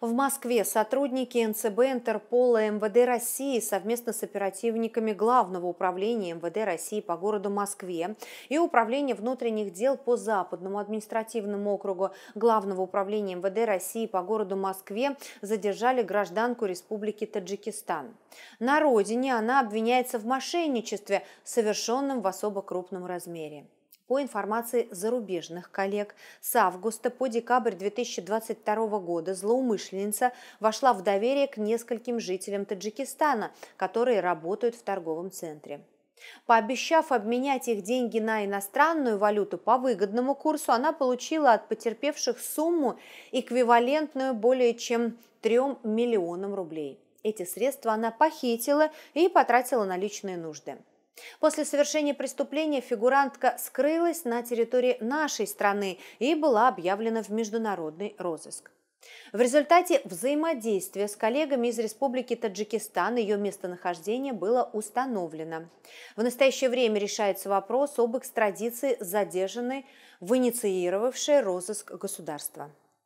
В Москве сотрудники НЦБ Интерпола МВД России совместно с оперативниками Главного управления МВД России по городу Москве и Управления внутренних дел по Западному административному округу Главного управления МВД России по городу Москве задержали гражданку Республики Таджикистан. На родине она обвиняется в мошенничестве, совершенном в особо крупном размере. По информации зарубежных коллег, с августа по декабрь 2022 года злоумышленница вошла в доверие к нескольким жителям Таджикистана, которые работают в торговом центре. Пообещав обменять их деньги на иностранную валюту по выгодному курсу, она получила от потерпевших сумму, эквивалентную более чем 3 миллионам рублей. Эти средства она похитила и потратила на личные нужды. После совершения преступления фигурантка скрылась на территории нашей страны и была объявлена в международный розыск. В результате взаимодействия с коллегами из Республики Таджикистан ее местонахождение было установлено. В настоящее время решается вопрос об экстрадиции задержанной в инициировавшей розыск государства.